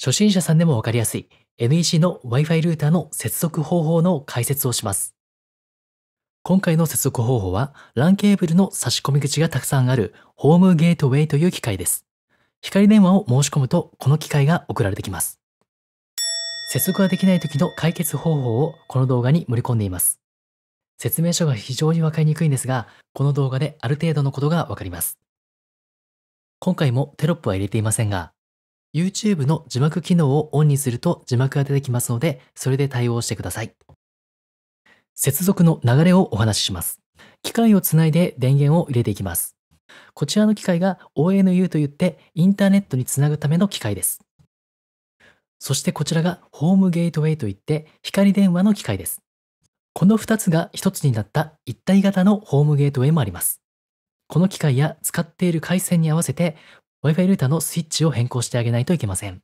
初心者さんでもわかりやすい NEC の Wi-Fi ルーターの接続方法の解説をします。今回の接続方法は LAN ケーブルの差し込み口がたくさんあるホームゲートウェイという機械です。光電話を申し込むとこの機械が送られてきます。接続ができない時の解決方法をこの動画に盛り込んでいます。説明書が非常にわかりにくいんですが、この動画である程度のことがわかります。今回もテロップは入れていませんが、YouTube の字幕機能をオンにすると字幕が出てきますので、それで対応してください。接続の流れをお話しします。機械をつないで電源を入れていきます。こちらの機械が ONU といってインターネットにつなぐための機械です。そしてこちらがホームゲートウェイといって光電話の機械です。この2つが1つになった一体型のホームゲートウェイもあります。この機械や使っている回線に合わせて Wi-Fi ルーターのスイッチを変更してあげないといけません。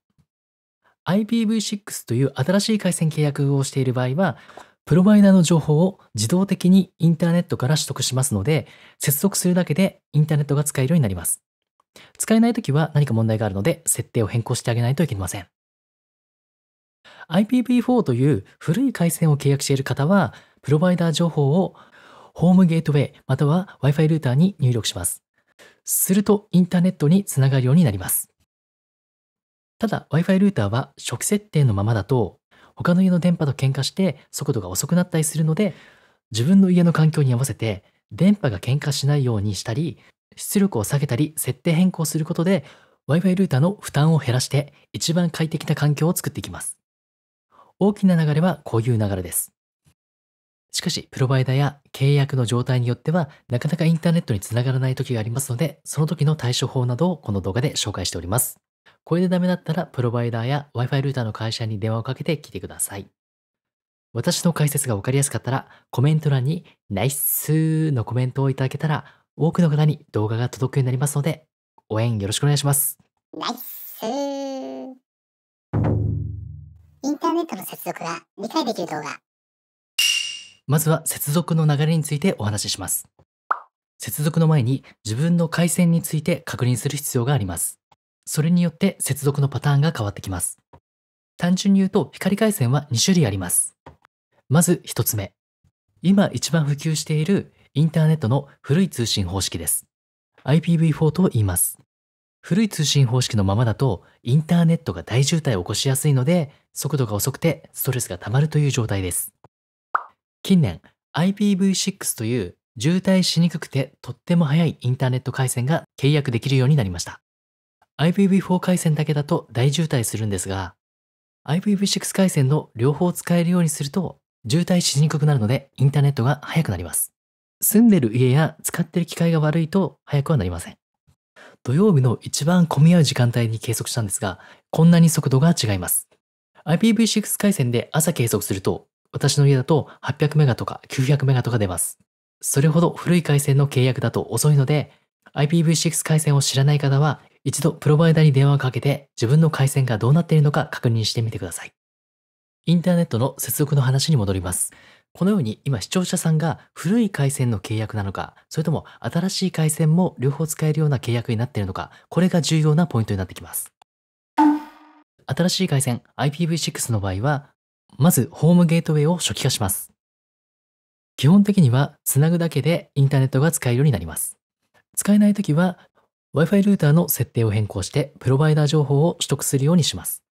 IPv6 という新しい回線契約をしている場合は、プロバイダーの情報を自動的にインターネットから取得しますので、接続するだけでインターネットが使えるようになります。使えないときは何か問題があるので、設定を変更してあげないといけません。IPv4 という古い回線を契約している方は、プロバイダー情報をホームゲートウェイまたは Wi-Fi ルーターに入力します。するとインターネットにつながるようになります。ただ Wi-Fi ルーターは初期設定のままだと他の家の電波と喧嘩して速度が遅くなったりするので自分の家の環境に合わせて電波が喧嘩しないようにしたり出力を下げたり設定変更することで Wi-Fi ルーターの負担を減らして一番快適な環境を作っていきます。大きな流れはこういう流れです。しかし、プロバイダーや契約の状態によっては、なかなかインターネットにつながらない時がありますので、その時の対処法などをこの動画で紹介しております。これでダメだったら、プロバイダーや Wi-Fi ルーターの会社に電話をかけて聞いてください。私の解説がわかりやすかったら、コメント欄にナイスのコメントをいただけたら、多くの方に動画が届くようになりますので、応援よろしくお願いします。ナイスインターネットの接続が理解できる動画。まずは接続の流れについてお話しします。接続の前に自分の回線について確認する必要があります。それによって接続のパターンが変わってきます。単純に言うと光回線は2種類あります。まず1つ目。今一番普及しているインターネットの古い通信方式です。IPv4 と言います。古い通信方式のままだとインターネットが大渋滞を起こしやすいので速度が遅くてストレスが溜まるという状態です。近年 IPv6 という渋滞しにくくてとっても速いインターネット回線が契約できるようになりました。IPv4 回線だけだと大渋滞するんですが、IPv6 回線の両方使えるようにすると渋滞しにくくなるのでインターネットが速くなります。住んでる家や使ってる機械が悪いと速くはなりません。土曜日の一番混み合う時間帯に計測したんですが、こんなに速度が違います。IPv6 回線で朝計測すると私の家だと800メガとか900メガとか出ます。それほど古い回線の契約だと遅いので、IPv6 回線を知らない方は、一度プロバイダに電話をかけて自分の回線がどうなっているのか確認してみてください。インターネットの接続の話に戻ります。このように今視聴者さんが古い回線の契約なのか、それとも新しい回線も両方使えるような契約になっているのか、これが重要なポイントになってきます。新しい回線 IPv6 の場合はまずホームゲートウェイを初期化します。基本的にはつなぐだけでインターネットが使えるようになります。使えないときは Wi-Fi ルーターの設定を変更してプロバイダー情報を取得するようにします。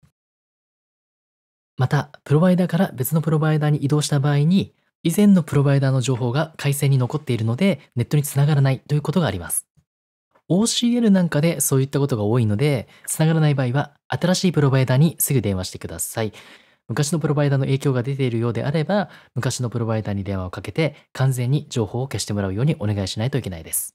また、プロバイダーから別のプロバイダーに移動した場合に以前のプロバイダーの情報が回線に残っているのでネットにつながらないということがあります。OCL なんかでそういったことが多いので、つながらない場合は新しいプロバイダーにすぐ電話してください。昔のプロバイダーの影響が出ているようであれば、昔のプロバイダーに電話をかけて、完全に情報を消してもらうようにお願いしないといけないです。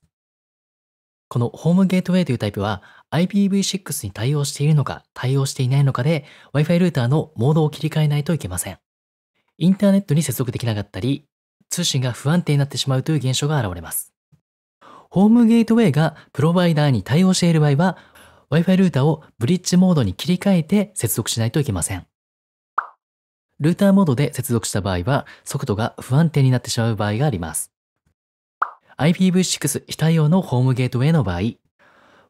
このホームゲートウェイというタイプは IPv6 に対応しているのか対応していないのかで Wi-Fi ルーターのモードを切り替えないといけません。インターネットに接続できなかったり通信が不安定になってしまうという現象が現れます。ホームゲートウェイがプロバイダーに対応している場合は Wi-Fi ルーターをブリッジモードに切り替えて接続しないといけません。ルーターモードで接続した場合は、速度が不安定になってしまう場合があります。IPv6 非対応のホームゲートウェイの場合、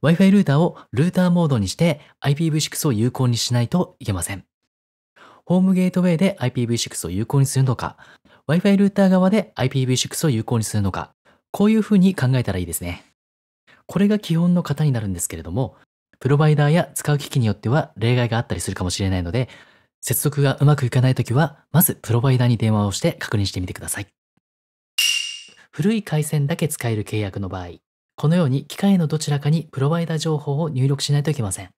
Wi-Fi ルーターをルーターモードにして IPv6 を有効にしないといけません。ホームゲートウェイで IPv6 を有効にするのか、Wi-Fi ルーター側で IPv6 を有効にするのか、こういうふうに考えたらいいですね。これが基本の型になるんですけれども、プロバイダーや使う機器によっては例外があったりするかもしれないので、接続がうまくいかないときは、まずプロバイダーに電話をして確認してみてください。古い回線だけ使える契約の場合、このように機械のどちらかにプロバイダー情報を入力しないといけません。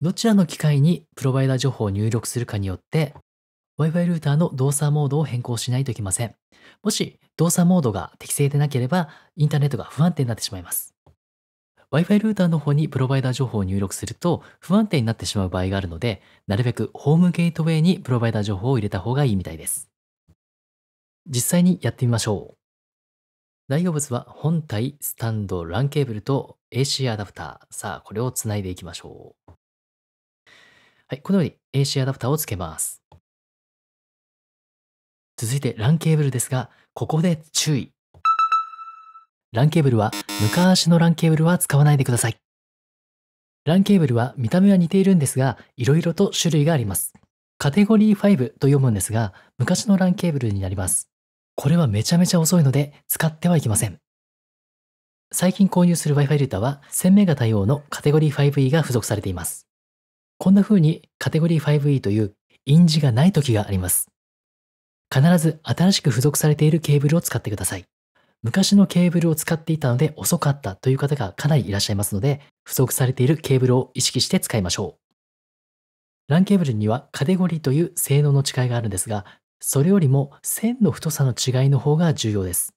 どちらの機械にプロバイダー情報を入力するかによって、Wi-Fi ルーターの動作モードを変更しないといけません。もし動作モードが適正でなければ、インターネットが不安定になってしまいます。Wi-Fi ルーターの方にプロバイダー情報を入力すると不安定になってしまう場合があるので、なるべくホームゲートウェイにプロバイダー情報を入れた方がいいみたいです。実際にやってみましょう。代用物は本体、スタンド、LAN ケーブルと AC アダプター。さあ、これをつないでいきましょう。はい、このように AC アダプターをつけます。続いて LAN ケーブルですが、ここで注意。LAN ケーブルは、昔の LAN ケーブルは使わないでください。LAN ケーブルは見た目は似ているんですが、いろいろと種類があります。カテゴリー5と読むんですが、昔の LAN ケーブルになります。これはめちゃめちゃ遅いので、使ってはいけません。最近購入する Wi-Fi ルーターは、1000メガ対応のカテゴリー 5E が付属されています。こんな風にカテゴリー 5E という印字がない時があります。必ず新しく付属されているケーブルを使ってください。昔のケーブルを使っていたので遅かったという方がかなりいらっしゃいますので、不足されているケーブルを意識して使いましょう。LAN ケーブルにはカテゴリーという性能の違いがあるんですが、それよりも線の太さの違いの方が重要です。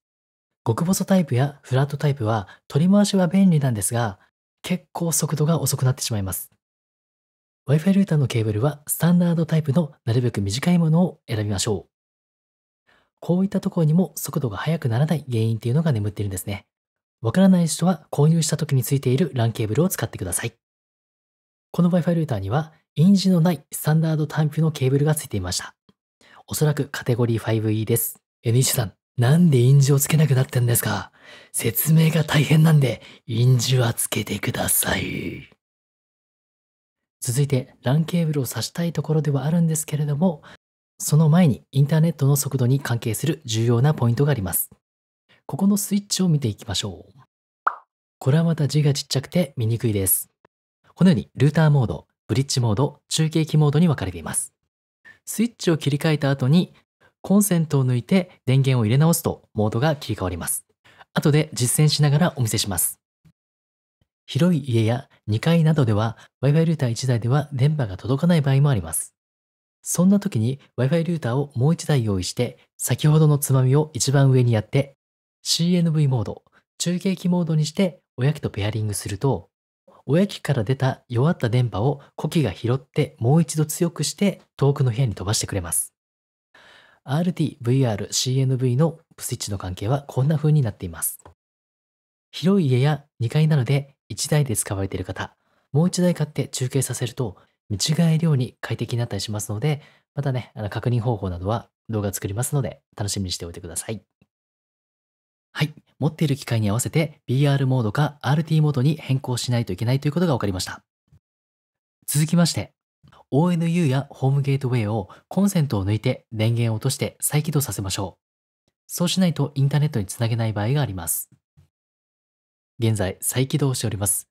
極細タイプやフラットタイプは取り回しは便利なんですが、結構速度が遅くなってしまいます。Wi-Fi ルーターのケーブルはスタンダードタイプのなるべく短いものを選びましょう。こういったところにも速度が速くならない原因っていうのが眠っているんですね。わからない人は購入した時についている LAN ケーブルを使ってください。この Wi-Fi ルーターには、印字のないスタンダードタイプのケーブルがついていました。おそらくカテゴリー 5E です。NH さん、なんで印字をつけなくなってんですか説明が大変なんで、印字はつけてください。続いて、LAN ケーブルを挿したいところではあるんですけれども、その前にインターネットの速度に関係する重要なポイントがあります。ここのスイッチを見ていきましょう。これはまた字がちっちゃくて見にくいです。このようにルーターモード、ブリッジモード、中継機モードに分かれています。スイッチを切り替えた後にコンセントを抜いて電源を入れ直すとモードが切り替わります。後で実践しながらお見せします。広い家や2階などでは Wi-Fi ルーター1台では電波が届かない場合もあります。そんな時に Wi-Fi ルーターをもう1台用意して、先ほどのつまみを一番上にやって、CNV モード、中継機モードにして親機とペアリングすると、親機から出た弱った電波を子機が拾ってもう一度強くして遠くの部屋に飛ばしてくれます。RT、VR、CNV のスイッチの関係はこんな風になっています。広い家や2階なので1台で使われている方、もう1台買って中継させると見違えるように快適になったりしますので、またね、あの確認方法などは動画作りますので、楽しみにしておいてください。はい。持っている機械に合わせて BR モードか RT モードに変更しないといけないということが分かりました。続きまして、ONU やホームゲートウェイをコンセントを抜いて電源を落として再起動させましょう。そうしないとインターネットにつなげない場合があります。現在再起動しております。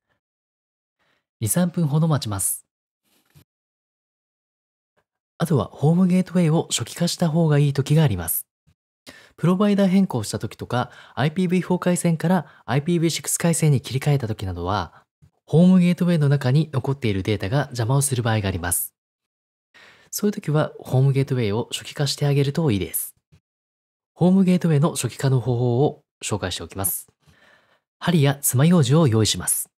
2、3分ほど待ちます。あとはホームゲートウェイを初期化した方がいい時があります。プロバイダー変更した時とか IPv4 回線から IPv6 回線に切り替えた時などは、ホームゲートウェイの中に残っているデータが邪魔をする場合があります。そういう時はホームゲートウェイを初期化してあげるといいです。ホームゲートウェイの初期化の方法を紹介しておきます。針や爪楊枝を用意します。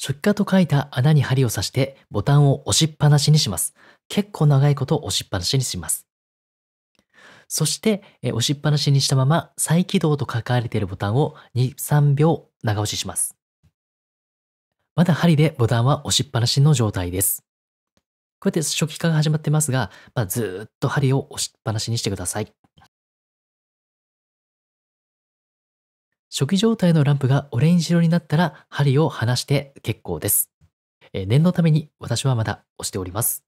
初期化と書いた穴に針を刺してボタンを押しっぱなしにします。結構長いこと押しっぱなしにします。そして、え押しっぱなしにしたまま再起動と書かれているボタンを2、3秒長押しします。まだ針でボタンは押しっぱなしの状態です。こうやって初期化が始まってますが、まあ、ずっと針を押しっぱなしにしてください。初期状態のランプがオレンジ色になったら針を離して結構です。え念のために私はまだ押しております。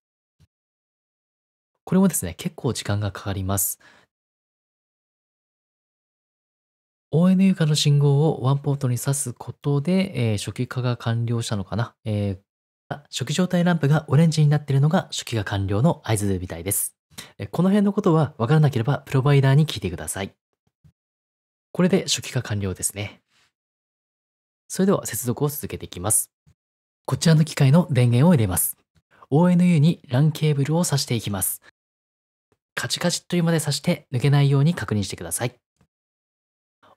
これもですね、結構時間がかかります。ON u 化の信号をワンポートに挿すことで、えー、初期化が完了したのかな、えー、初期状態ランプがオレンジになっているのが初期が完了の合図みたいです。この辺のことはわからなければプロバイダーに聞いてください。これで初期化完了ですね。それでは接続を続けていきます。こちらの機械の電源を入れます。ONU に LAN ケーブルを挿していきます。カチカチというまで刺して抜けないように確認してください。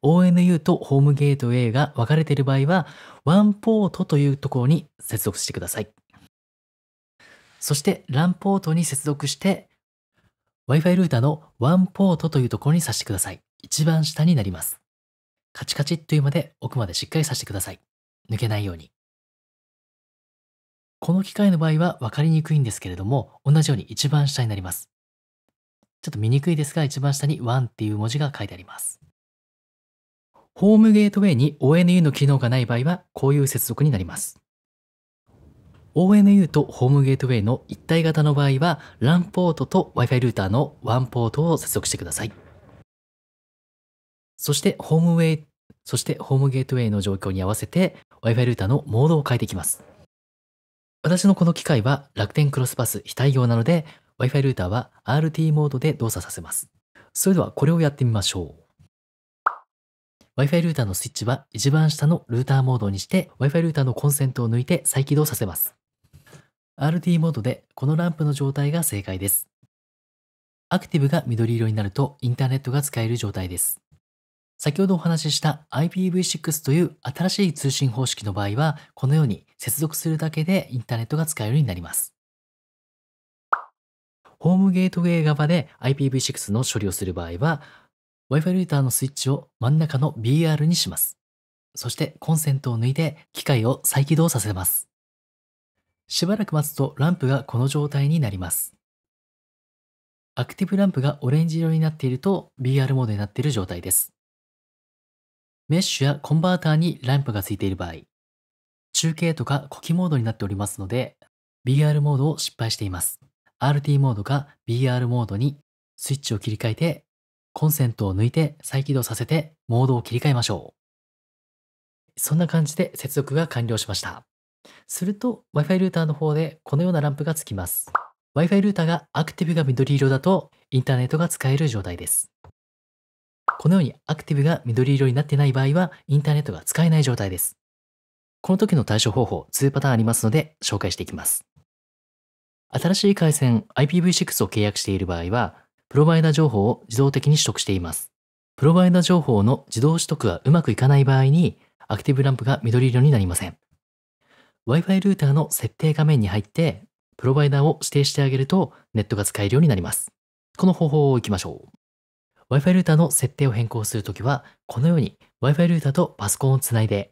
ONU とホームゲート A が分かれている場合は、ワンポートというところに接続してください。そして、LAN ポートに接続して、Wi-Fi ルーターのワンポートというところに挿してください。一番下になります。カチカチというまで奥までしっかり挿してください。抜けないように。この機械の場合は分かりにくいんですけれども、同じように一番下になります。ちょっと見にくいですが、一番下に1っていう文字が書いてあります。ホームゲートウェイに ONU の機能がない場合は、こういう接続になります。ONU とホームゲートウェイの一体型の場合は、LAN ポートと Wi-Fi ルーターの1ポートを接続してください。そしてホームウェイ、そしてホームゲートウェイの状況に合わせて Wi-Fi ルーターのモードを変えていきます。私のこの機械は楽天クロスパス非対応なので Wi-Fi ルーターは RT モードで動作させます。それではこれをやってみましょう。Wi-Fi ルーターのスイッチは一番下のルーターモードにして Wi-Fi ルーターのコンセントを抜いて再起動させます。RT モードでこのランプの状態が正解です。アクティブが緑色になるとインターネットが使える状態です。先ほどお話しした IPv6 という新しい通信方式の場合は、このように接続するだけでインターネットが使えるようになります。ホームゲートウェイ側で IPv6 の処理をする場合は、Wi-Fi ルーターのスイッチを真ん中の BR にします。そしてコンセントを抜いて機械を再起動させます。しばらく待つとランプがこの状態になります。アクティブランプがオレンジ色になっていると BR モードになっている状態です。メッシュやコンバーターにランプがついている場合、中継とか呼気モードになっておりますので、BR モードを失敗しています。RT モードが BR モードにスイッチを切り替えて、コンセントを抜いて再起動させてモードを切り替えましょう。そんな感じで接続が完了しました。すると Wi-Fi ルーターの方でこのようなランプがつきます。Wi-Fi ルーターがアクティブが緑色だとインターネットが使える状態です。このようにアクティブが緑色になってない場合はインターネットが使えない状態です。この時の対処方法2パターンありますので紹介していきます。新しい回線 IPv6 を契約している場合は、プロバイダ情報を自動的に取得しています。プロバイダ情報の自動取得がうまくいかない場合に、アクティブランプが緑色になりません。Wi-Fi ルーターの設定画面に入って、プロバイダーを指定してあげるとネットが使えるようになります。この方法をいきましょう。Wi-Fi ルーターの設定を変更するときは、このように Wi-Fi ルーターとパソコンをつないで、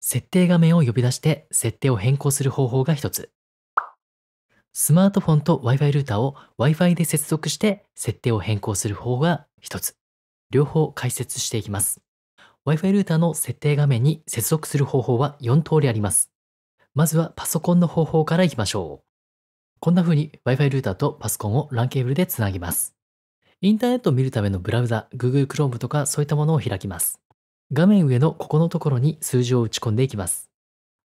設定画面を呼び出して設定を変更する方法が一つ。スマートフォンと Wi-Fi ルーターを Wi-Fi で接続して設定を変更する方法が一つ。両方解説していきます。Wi-Fi ルーターの設定画面に接続する方法は4通りあります。まずはパソコンの方法からいきましょう。こんな風に Wi-Fi ルーターとパソコンを LAN ケーブルでつなぎます。インターネットを見るためのブラウザ、Google Chrome とかそういったものを開きます。画面上のここのところに数字を打ち込んでいきます。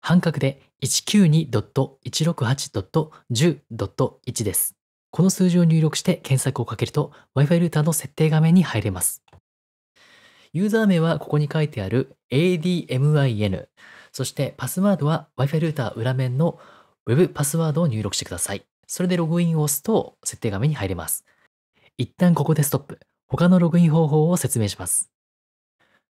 半角で192.168.10.1です。この数字を入力して検索をかけると Wi-Fi ルーターの設定画面に入れます。ユーザー名はここに書いてある ADMIN。そしてパスワードは Wi-Fi ルーター裏面の Web パスワードを入力してください。それでログインを押すと設定画面に入れます。一旦ここでストップ。他のログイン方法を説明します。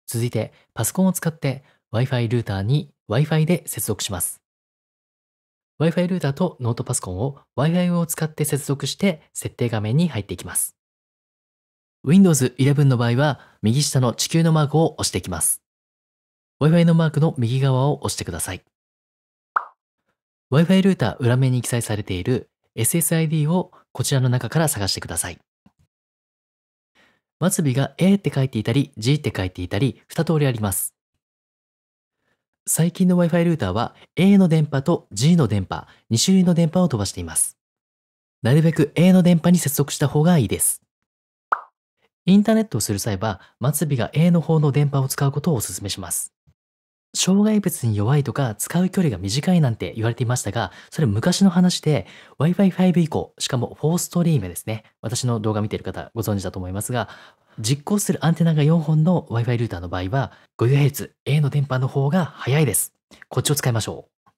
続いて、パソコンを使って Wi-Fi ルーターに Wi-Fi で接続します。Wi-Fi ルーターとノートパソコンを Wi-Fi を使って接続して設定画面に入っていきます。Windows 11の場合は右下の地球のマークを押していきます。Wi-Fi のマークの右側を押してください。Wi-Fi ルーター裏面に記載されている SSID をこちらの中から探してください。末尾が A って書いていたり G って書いていたり2通りあります。最近の Wi-Fi ルーターは A の電波と G の電波、2種類の電波を飛ばしています。なるべく A の電波に接続した方がいいです。インターネットをする際は、末尾が A の方の電波を使うことをお勧めします。障害物に弱いとか使う距離が短いなんて言われていましたが、それ昔の話で Wi-Fi5 以降、しかも4ストリームですね。私の動画見てる方ご存知だと思いますが、実行するアンテナが4本の Wi-Fi ルーターの場合は5 h z A の電波の方が速いです。こっちを使いましょう。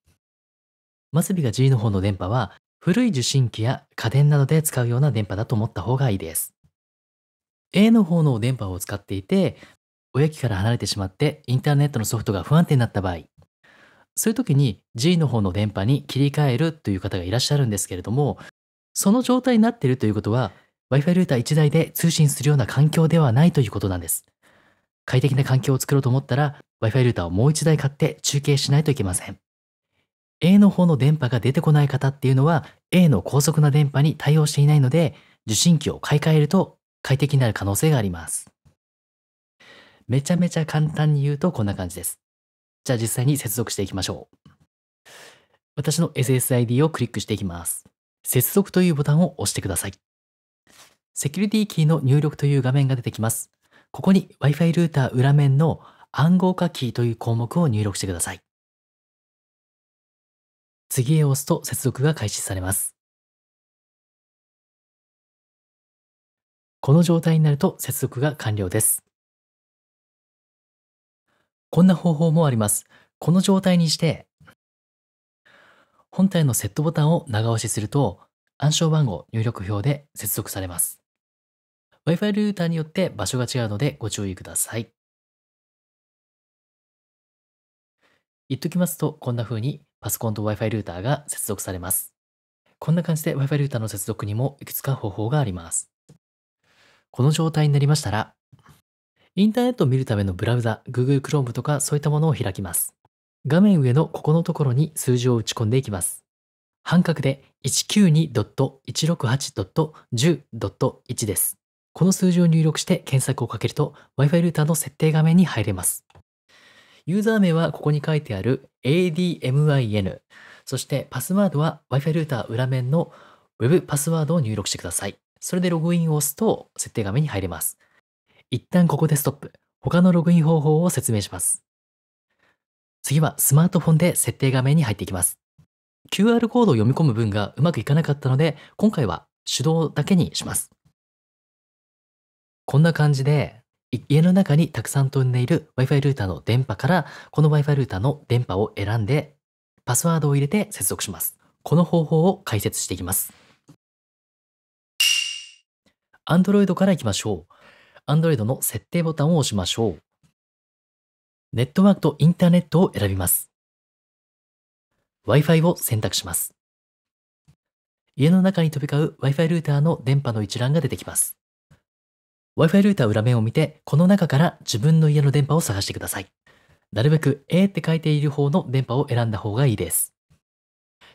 マスビが G の方の電波は古い受信機や家電などで使うような電波だと思った方がいいです。A の方の電波を使っていて、親機から離れてしまってインターネットのソフトが不安定になった場合、そういう時に G の方の電波に切り替えるという方がいらっしゃるんですけれども、その状態になっているということは、Wi-Fi ルーター1台で通信するような環境ではないということなんです。快適な環境を作ろうと思ったら、Wi-Fi ルーターをもう1台買って中継しないといけません。A の方の電波が出てこない方っていうのは、A の高速な電波に対応していないので、受信機を買い替えると快適になる可能性があります。めちゃめちゃ簡単に言うとこんな感じです。じゃあ実際に接続していきましょう。私の SSID をクリックしていきます。接続というボタンを押してください。セキュリティキーの入力という画面が出てきます。ここに Wi-Fi ルーター裏面の暗号化キーという項目を入力してください。次へ押すと接続が開始されます。この状態になると接続が完了です。こんな方法もあります。この状態にして、本体のセットボタンを長押しすると、暗証番号入力表で接続されます。Wi-Fi ルーターによって場所が違うのでご注意ください。言っときますと、こんな風にパソコンと Wi-Fi ルーターが接続されます。こんな感じで Wi-Fi ルーターの接続にもいくつか方法があります。この状態になりましたら、インターネットを見るためのブラウザ、Google Chrome とかそういったものを開きます。画面上のここのところに数字を打ち込んでいきます。半角で192.168.10.1です。この数字を入力して検索をかけると Wi-Fi ルーターの設定画面に入れます。ユーザー名はここに書いてある ADMIN。そしてパスワードは Wi-Fi ルーター裏面の Web パスワードを入力してください。それでログインを押すと設定画面に入れます。一旦ここでストップ。他のログイン方法を説明します。次はスマートフォンで設定画面に入っていきます。QR コードを読み込む文がうまくいかなかったので、今回は手動だけにします。こんな感じで、家の中にたくさん飛んでいる Wi-Fi ルーターの電波から、この Wi-Fi ルーターの電波を選んで、パスワードを入れて接続します。この方法を解説していきます。Android からいきましょう。Android の設定ボタンを押しましょう。ネットワークとインターネットを選びます。Wi-Fi を選択します。家の中に飛び交う Wi-Fi ルーターの電波の一覧が出てきます。Wi-Fi ルーター裏面を見て、この中から自分の家の電波を探してください。なるべく A って書いている方の電波を選んだ方がいいです。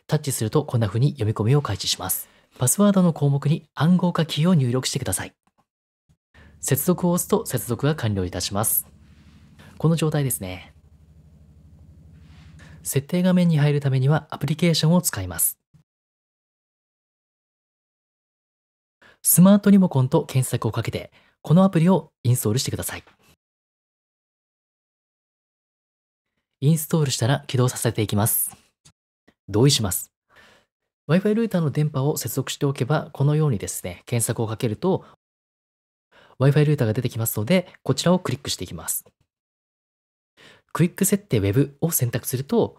タッチするとこんな風に読み込みを開始します。パスワードの項目に暗号化キーを入力してください。接続を押すと接続が完了いたします。この状態ですね。設定画面に入るためにはアプリケーションを使います。スマートリモコンと検索をかけて、このアプリをインストールしてください。インストールしたら起動させていきます。同意します。Wi-Fi ルーターの電波を接続しておけば、このようにですね、検索をかけると Wi-Fi ルーターが出てきますので、こちらをクリックしていきます。クイック設定 Web を選択すると、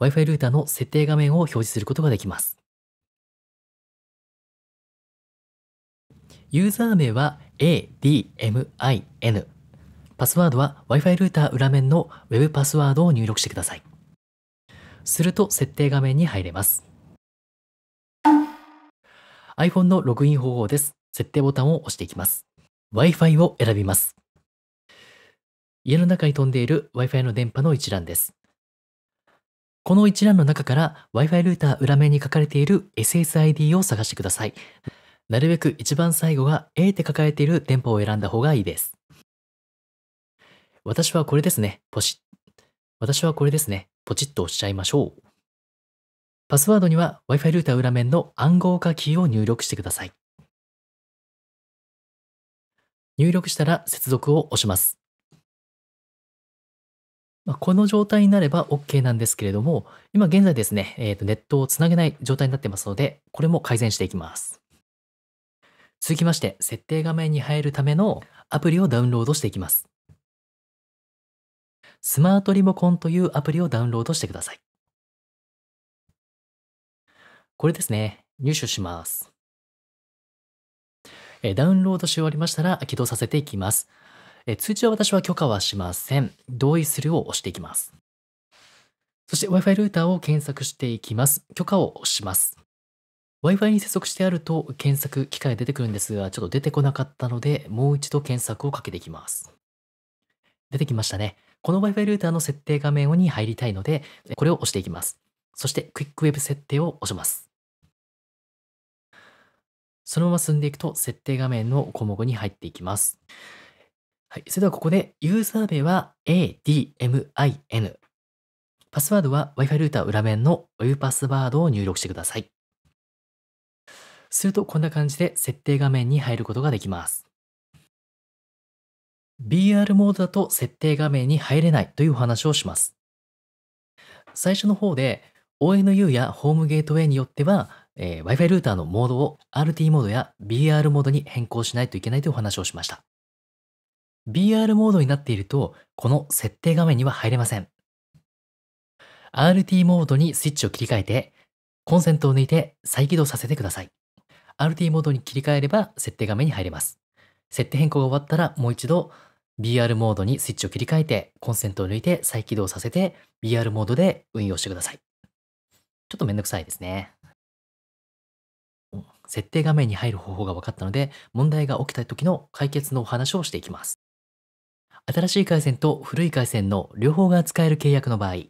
Wi-Fi ルーターの設定画面を表示することができます。ユーザー名は ADMIN。パスワードは Wi-Fi ルーター裏面の Web パスワードを入力してください。すると設定画面に入れます。iPhone のログイン方法です。設定ボタンを押していきます。Wi-Fi を選びます。家の中に飛んでいる Wi-Fi の電波の一覧です。この一覧の中から Wi-Fi ルーター裏面に書かれている SSID を探してください。なるべく一番最後が A って書かれている電波を選んだ方がいいです。私はこれですね。ポシッ。私はこれですね。ポチッと押しちゃいましょう。パスワードには Wi-Fi ルーター裏面の暗号化キーを入力してください。入力したら接続を押します。まあ、この状態になれば OK なんですけれども、今現在ですね、えー、とネットをつなげない状態になってますので、これも改善していきます。続きまして、設定画面に入るためのアプリをダウンロードしていきます。スマートリモコンというアプリをダウンロードしてください。これですね。入手します。えダウンロードし終わりましたら起動させていきます。え通知は私は許可はしません。同意するを押していきます。そして Wi-Fi ルーターを検索していきます。許可を押します。Wi-Fi に接続してあると検索機械出てくるんですが、ちょっと出てこなかったので、もう一度検索をかけていきます。出てきましたね。この Wi-Fi ルーターの設定画面に入りたいので、これを押していきます。そして、クイックウェブ設定を押します。そのまま進んでいくと設定画面の項目に入っていきます。はい、それではここでユーザー名は ADMIN。パスワードは Wi-Fi ルーター裏面の Web パスワードを入力してください。するとこんな感じで設定画面に入ることができます。BR モードだと設定画面に入れないというお話をします。最初の方で ONU やホームゲートウェイによってはえー、Wi-Fi ルーターのモードを RT モードや BR モードに変更しないといけないというお話をしました。BR モードになっていると、この設定画面には入れません。RT モードにスイッチを切り替えて、コンセントを抜いて再起動させてください。RT モードに切り替えれば設定画面に入れます。設定変更が終わったらもう一度 BR モードにスイッチを切り替えて、コンセントを抜いて再起動させて、BR モードで運用してください。ちょっとめんどくさいですね。設定画面に入る方法が分かったので、問題が起きた時の解決のお話をしていきます。新しい回線と古い回線の両方が使える契約の場合、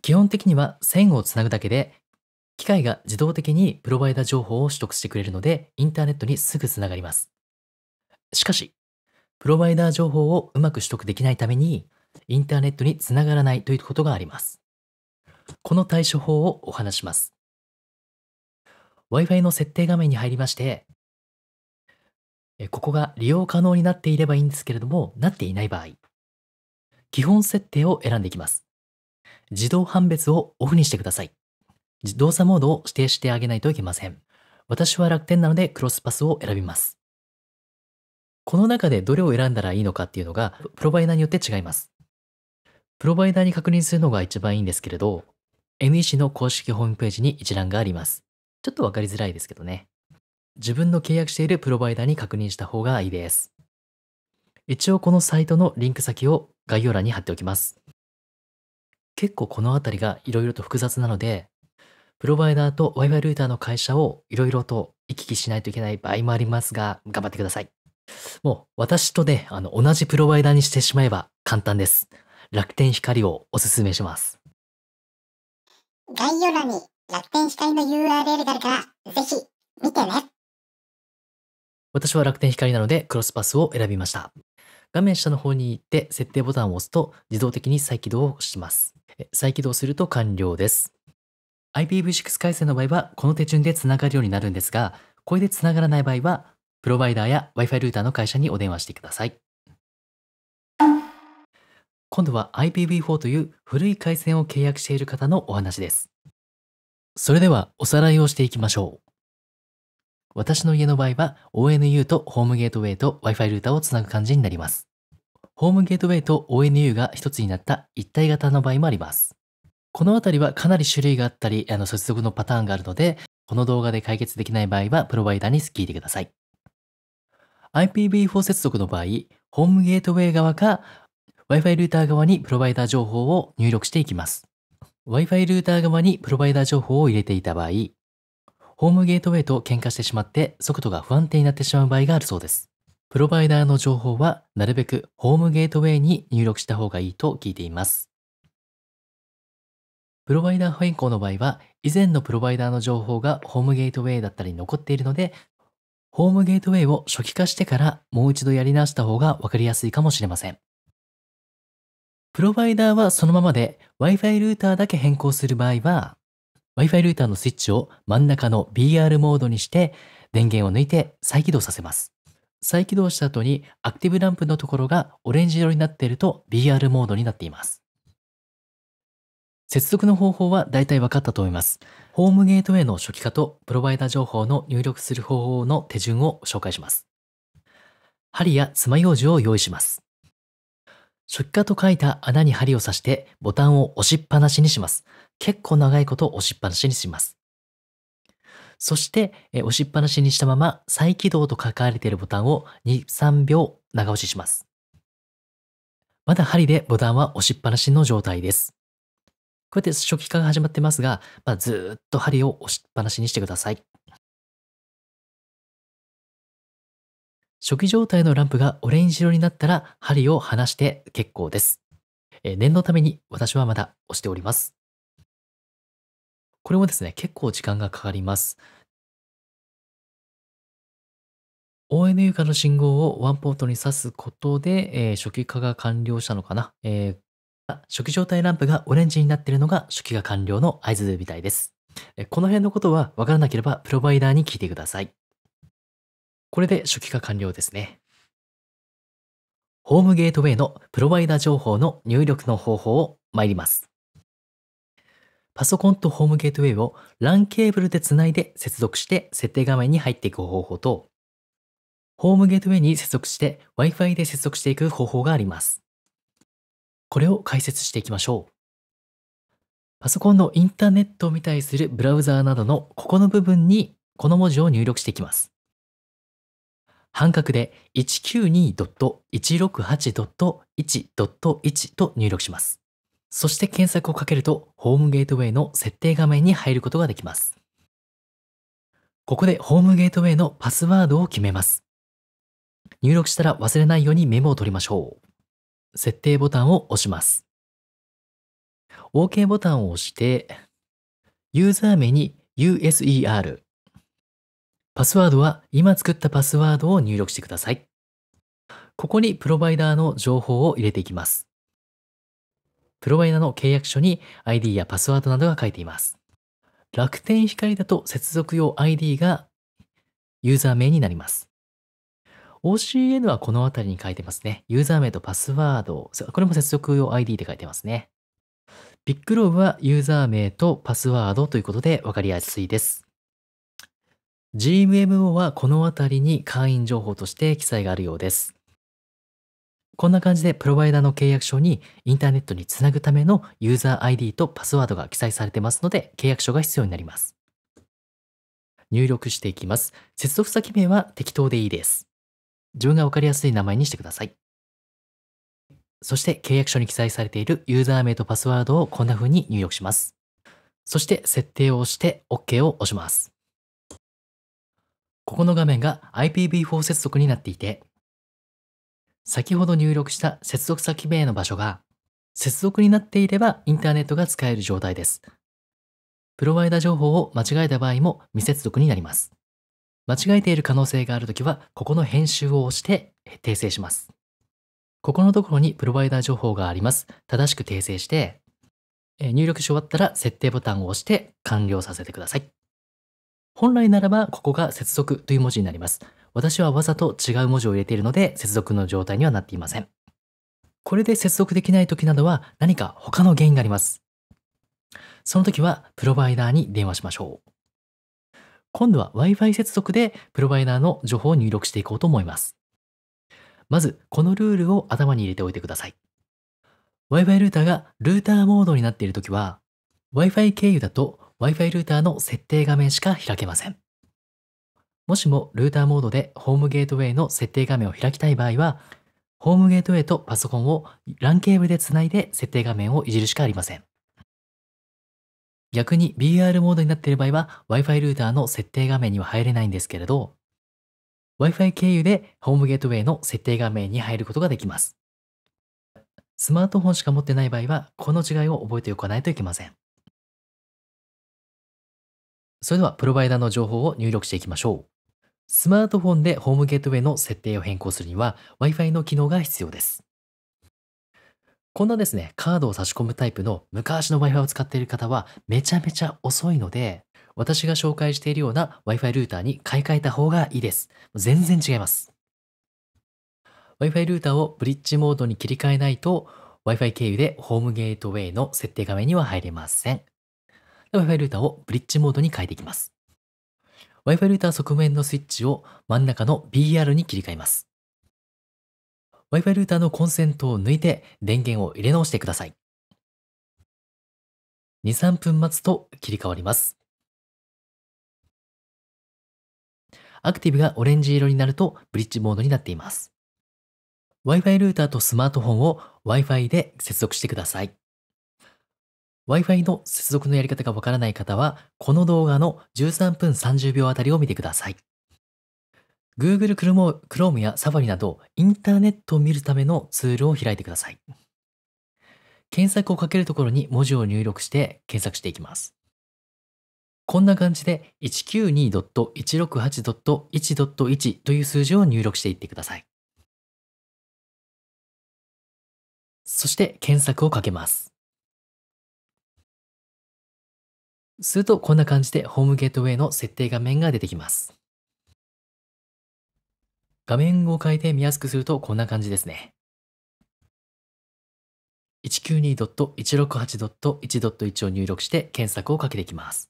基本的には線をつなぐだけで、機械が自動的にプロバイダ情報を取得してくれるので、インターネットにすぐつながります。しかし、プロバイダー情報をうまく取得できないために、インターネットにつながらないということがあります。この対処法をお話します。Wi-Fi の設定画面に入りまして、ここが利用可能になっていればいいんですけれども、なっていない場合、基本設定を選んでいきます。自動判別をオフにしてください。動作モードを指定してあげないといけません。私は楽天なのでクロスパスを選びます。この中でどれを選んだらいいのかっていうのが、プロバイダーによって違います。プロバイダーに確認するのが一番いいんですけれど、NEC の公式ホームページに一覧があります。ちょっとわかりづらいですけどね。自分の契約しているプロバイダーに確認した方がいいです。一応このサイトのリンク先を概要欄に貼っておきます。結構この辺りが色々と複雑なので、プロバイダーと Wi-Fi ルーターの会社を色々と行き来しないといけない場合もありますが、頑張ってください。もう私とね、あの同じプロバイダーにしてしまえば簡単です。楽天光をおすすめします。概要欄に楽天司会の URL があるから、ぜひ見てね。私は楽天光なのでクロスパスを選びました。画面下の方に行って設定ボタンを押すと自動的に再起動をします。再起動すると完了です。IPv6 回線の場合はこの手順でつながるようになるんですが、これで繋がらない場合は、プロバイダーや Wi-Fi ルーターの会社にお電話してください。今度は IPv4 という古い回線を契約している方のお話です。それではおさらいをしていきましょう。私の家の場合は ONU とホームゲートウェイと Wi-Fi ルーターをつなぐ感じになります。ホームゲートウェイと ONU が一つになった一体型の場合もあります。このあたりはかなり種類があったり、あの接続のパターンがあるので、この動画で解決できない場合はプロバイダーに聞いてください。IPv4 接続の場合、ホームゲートウェイ側か Wi-Fi ルーター側にプロバイダー情報を入力していきます。Wi-Fi ルーター側にプロバイダー情報を入れていた場合、ホームゲートウェイと喧嘩してしまって速度が不安定になってしまう場合があるそうです。プロバイダーの情報はなるべくホームゲートウェイに入力した方がいいと聞いています。プロバイダー変更の場合は、以前のプロバイダーの情報がホームゲートウェイだったり残っているので、ホームゲートウェイを初期化してからもう一度やり直した方がわかりやすいかもしれません。プロバイダーはそのままで Wi-Fi ルーターだけ変更する場合は Wi-Fi ルーターのスイッチを真ん中の BR モードにして電源を抜いて再起動させます。再起動した後にアクティブランプのところがオレンジ色になっていると BR モードになっています。接続の方法は大体分かったと思います。ホームゲートウェイの初期化とプロバイダー情報の入力する方法の手順を紹介します。針や爪楊枝を用意します。出荷と書いた穴に針を刺してボタンを押しっぱなしにします。結構長いこと押しっぱなしにします。そして、え押しっぱなしにしたまま再起動と書かれているボタンを2、3秒長押しします。まだ針でボタンは押しっぱなしの状態です。こうやって初期化が始まってますが、まあ、ずっと針を押しっぱなしにしてください。初期状態のランプがオレンジ色になったら針を離して結構です。え念のために私はまだ押しております。これもですね、結構時間がかかります。ON u 床の信号をワンポートに挿すことで、えー、初期化が完了したのかな、えー、初期状態ランプがオレンジになっているのが初期化完了の合図みたいです。この辺のことはわからなければプロバイダーに聞いてください。これで初期化完了ですね。ホームゲートウェイのプロバイダ情報の入力の方法を参ります。パソコンとホームゲートウェイを LAN ケーブルでつないで接続して設定画面に入っていく方法と、ホームゲートウェイに接続して Wi-Fi で接続していく方法があります。これを解説していきましょう。パソコンのインターネットを見たりするブラウザーなどのここの部分にこの文字を入力していきます。半角で192.168.1.1と入力します。そして検索をかけると、ホームゲートウェイの設定画面に入ることができます。ここでホームゲートウェイのパスワードを決めます。入力したら忘れないようにメモを取りましょう。設定ボタンを押します。OK ボタンを押して、ユーザー名に USER パスワードは今作ったパスワードを入力してください。ここにプロバイダーの情報を入れていきます。プロバイダーの契約書に ID やパスワードなどが書いています。楽天光だと接続用 ID がユーザー名になります。OCN はこの辺りに書いてますね。ユーザー名とパスワード。これも接続用 ID って書いてますね。ビッグローブはユーザー名とパスワードということで分かりやすいです。GMMO はこの辺りに会員情報として記載があるようです。こんな感じでプロバイダーの契約書にインターネットにつなぐためのユーザー ID とパスワードが記載されてますので契約書が必要になります。入力していきます。接続先名は適当でいいです。自分がわかりやすい名前にしてください。そして契約書に記載されているユーザー名とパスワードをこんな風に入力します。そして設定を押して OK を押します。ここの画面が IPv4 接続になっていて、先ほど入力した接続先名の場所が接続になっていればインターネットが使える状態です。プロバイダ情報を間違えた場合も未接続になります。間違えている可能性があるときは、ここの編集を押して訂正します。ここのところにプロバイダ情報があります。正しく訂正して、入力し終わったら設定ボタンを押して完了させてください。本来ならばここが接続という文字になります。私はわざと違う文字を入れているので接続の状態にはなっていません。これで接続できない時などは何か他の原因があります。その時はプロバイダーに電話しましょう。今度は Wi-Fi 接続でプロバイダーの情報を入力していこうと思います。まず、このルールを頭に入れておいてください。Wi-Fi ルーターがルーターモードになっているときは、Wi-Fi 経由だと Wi-Fi ルーターの設定画面しか開けません。もしもルーターモードでホームゲートウェイの設定画面を開きたい場合は、ホームゲートウェイとパソコンを LAN ケーブルでつないで設定画面をいじるしかありません。逆に BR モードになっている場合は Wi-Fi ルーターの設定画面には入れないんですけれど、Wi-Fi 経由でホームゲートウェイの設定画面に入ることができます。スマートフォンしか持ってない場合は、この違いを覚えておかないといけません。それではプロバイダーの情報を入力していきましょう。スマートフォンでホームゲートウェイの設定を変更するには Wi-Fi の機能が必要です。こんなですね、カードを差し込むタイプの昔の Wi-Fi を使っている方はめちゃめちゃ遅いので、私が紹介しているような Wi-Fi ルーターに買い替えた方がいいです。全然違います。Wi-Fi ルーターをブリッジモードに切り替えないと Wi-Fi 経由でホームゲートウェイの設定画面には入れません。Wi-Fi ルーターをブリッジモードに変えていきます。Wi-Fi ルーター側面のスイッチを真ん中の BR に切り替えます。Wi-Fi ルーターのコンセントを抜いて電源を入れ直してください。2、3分待つと切り替わります。アクティブがオレンジ色になるとブリッジモードになっています。Wi-Fi ルーターとスマートフォンを Wi-Fi で接続してください。Wi-Fi の接続のやり方がわからない方は、この動画の13分30秒あたりを見てください。Google Chrome や Safari など、インターネットを見るためのツールを開いてください。検索をかけるところに文字を入力して検索していきます。こんな感じで192.168.1.1という数字を入力していってください。そして検索をかけます。するとこんな感じでホームゲートウェイの設定画面が出てきます。画面を変えて見やすくするとこんな感じですね。192.168.1.1を入力して検索をかけていきます。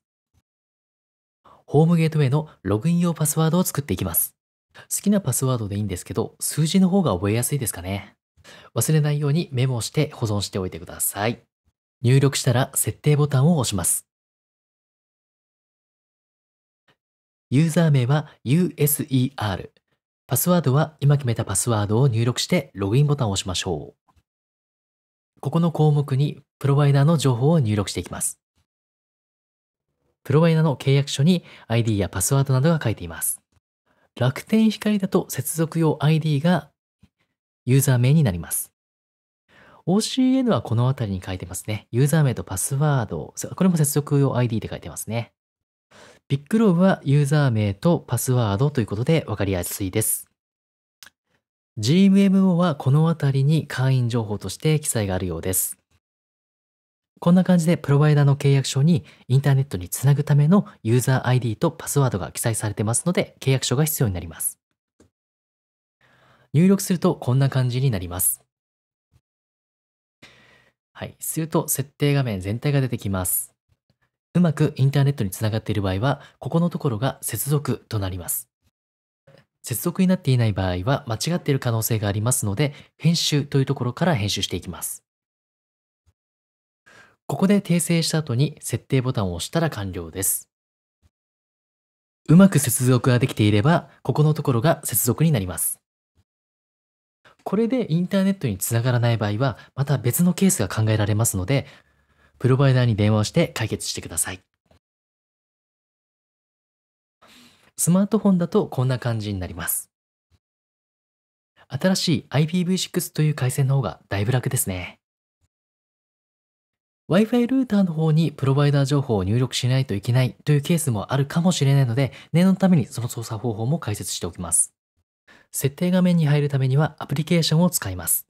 ホームゲートウェイのログイン用パスワードを作っていきます。好きなパスワードでいいんですけど、数字の方が覚えやすいですかね。忘れないようにメモして保存しておいてください。入力したら設定ボタンを押します。ユーザー名は user。パスワードは今決めたパスワードを入力してログインボタンを押しましょう。ここの項目にプロバイダーの情報を入力していきます。プロバイダーの契約書に ID やパスワードなどが書いています。楽天光だと接続用 ID がユーザー名になります。OCN はこの辺りに書いてますね。ユーザー名とパスワード。これも接続用 ID って書いてますね。ビッグローブはユーザー名とパスワードということで分かりやすいです。GMMO はこの辺りに会員情報として記載があるようです。こんな感じでプロバイダーの契約書にインターネットにつなぐためのユーザー ID とパスワードが記載されてますので契約書が必要になります。入力するとこんな感じになります。はい、すると設定画面全体が出てきます。うまくインターネットにつながっている場合は、ここのところが接続となります。接続になっていない場合は間違っている可能性がありますので、編集というところから編集していきます。ここで訂正した後に設定ボタンを押したら完了です。うまく接続ができていれば、ここのところが接続になります。これでインターネットにつながらない場合は、また別のケースが考えられますので、プロバイダーに電話をして解決してください。スマートフォンだとこんな感じになります。新しい IPv6 という回線の方がだいぶ楽ですね。Wi-Fi ルーターの方にプロバイダー情報を入力しないといけないというケースもあるかもしれないので、念のためにその操作方法も解説しておきます。設定画面に入るためにはアプリケーションを使います。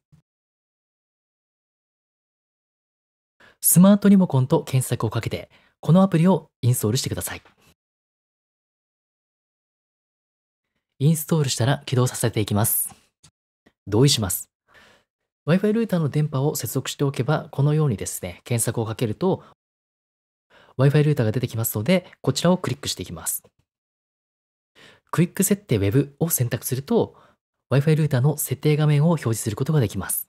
スマートリモコンと検索をかけて、このアプリをインストールしてください。インストールしたら起動させていきます。同意します。Wi-Fi ルーターの電波を接続しておけば、このようにですね、検索をかけると、Wi-Fi ルーターが出てきますので、こちらをクリックしていきます。クイック設定 Web を選択すると、Wi-Fi ルーターの設定画面を表示することができます。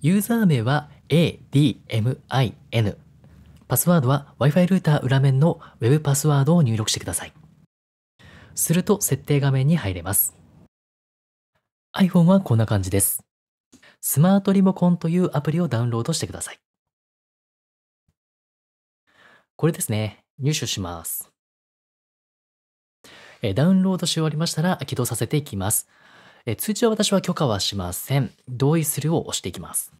ユーザー名は ADMIN。パスワードは Wi-Fi ルーター裏面の Web パスワードを入力してください。すると設定画面に入れます。iPhone はこんな感じです。スマートリモコンというアプリをダウンロードしてください。これですね。入手します。ダウンロードし終わりましたら起動させていきます。え通知は私は許可はしません。同意するを押していきます。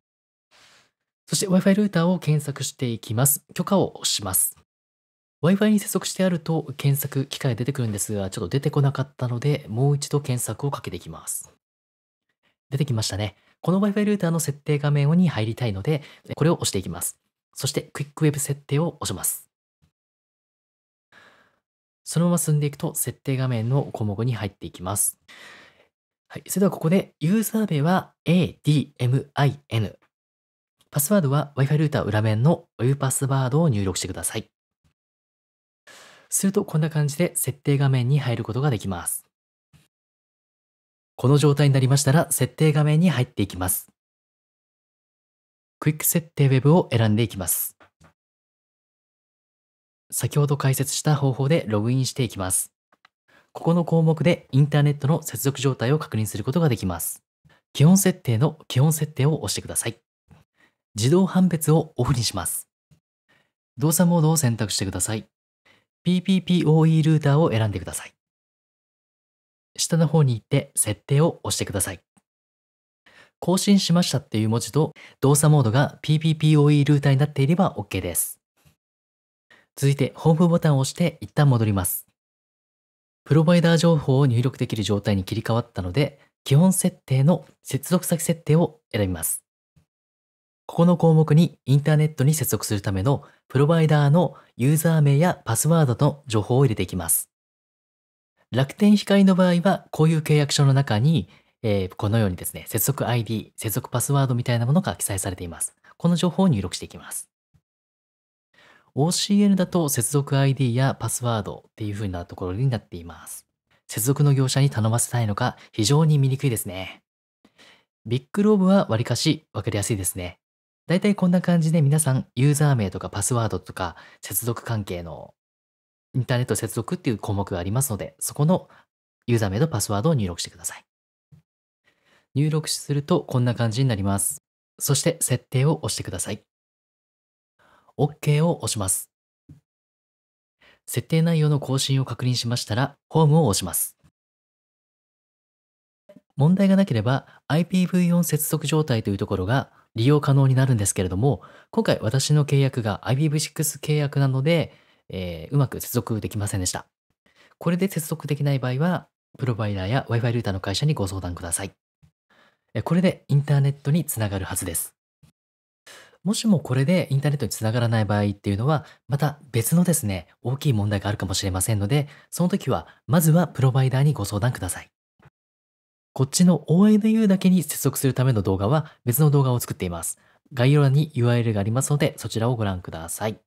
そして Wi-Fi ルーターを検索していきます。許可を押します。Wi-Fi に接続してあると検索機械が出てくるんですが、ちょっと出てこなかったので、もう一度検索をかけていきます。出てきましたね。この Wi-Fi ルーターの設定画面に入りたいので、これを押していきます。そして、クイックウェブ設定を押します。そのまま進んでいくと、設定画面の項目に入っていきます。はい。それではここで、ユーザー名は ADMIN。パスワードは Wi-Fi ルーター裏面のお湯パスワードを入力してください。するとこんな感じで設定画面に入ることができます。この状態になりましたら設定画面に入っていきます。クイック設定 Web を選んでいきます。先ほど解説した方法でログインしていきます。ここの項目でインターネットの接続状態を確認することができます。基本設定の基本設定を押してください。自動判別をオフにします。動作モードを選択してください。PPPoE ルーターを選んでください。下の方に行って設定を押してください。更新しましたっていう文字と動作モードが PPPoE ルーターになっていれば OK です。続いてホームボタンを押して一旦戻ります。プロバイダー情報を入力できる状態に切り替わったので、基本設定の接続先設定を選びます。ここの項目にインターネットに接続するためのプロバイダーのユーザー名やパスワードの情報を入れていきます。楽天えの場合は、こういう契約書の中に、えー、このようにですね、接続 ID、接続パスワードみたいなものが記載されています。この情報を入力していきます。OCN だと接続 ID やパスワードっていう風なところになっています。接続の業者に頼ませたいのか非常に見にくいですね。ビッグローブはわりかし分かりやすいですね。だいたいこんな感じで皆さんユーザー名とかパスワードとか接続関係のインターネット接続っていう項目がありますので、そこのユーザー名とパスワードを入力してください。入力するとこんな感じになります。そして設定を押してください。OK を押します。設定内容の更新を確認しましたら、ホームを押します。問題がなければ IPv4 接続状態というところが利用可能になるんですけれども、今回私の契約が IPv6 契約なので、えー、うまく接続できませんでした。これで接続できない場合は、プロバイダーや Wi-Fi ルーターの会社にご相談ください。これでインターネットにつながるはずです。もしもこれでインターネットにつながらない場合っていうのは、また別のですね、大きい問題があるかもしれませんので、その時は、まずはプロバイダーにご相談ください。こっちの ONU だけに接続するための動画は別の動画を作っています。概要欄に URL がありますので、そちらをご覧ください。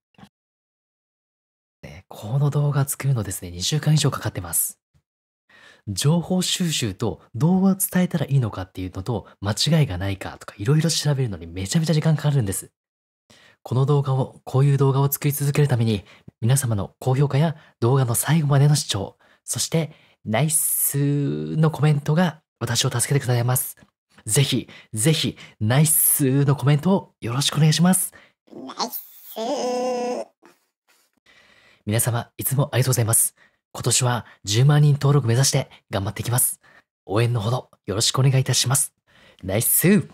この動画作るのですね、2週間以上かかってます。情報収集と動画を伝えたらいいのかっていうのと間違いがないかとかいろいろ調べるのにめちゃめちゃ時間かかるんです。この動画を、こういう動画を作り続けるために皆様の高評価や動画の最後までの視聴、そしてナイスのコメントが私を助けてくださいます。ぜひ、ぜひ、ナイスのコメントをよろしくお願いします。ナイス皆様、いつもありがとうございます。今年は10万人登録目指して頑張っていきます。応援のほどよろしくお願いいたします。ナイス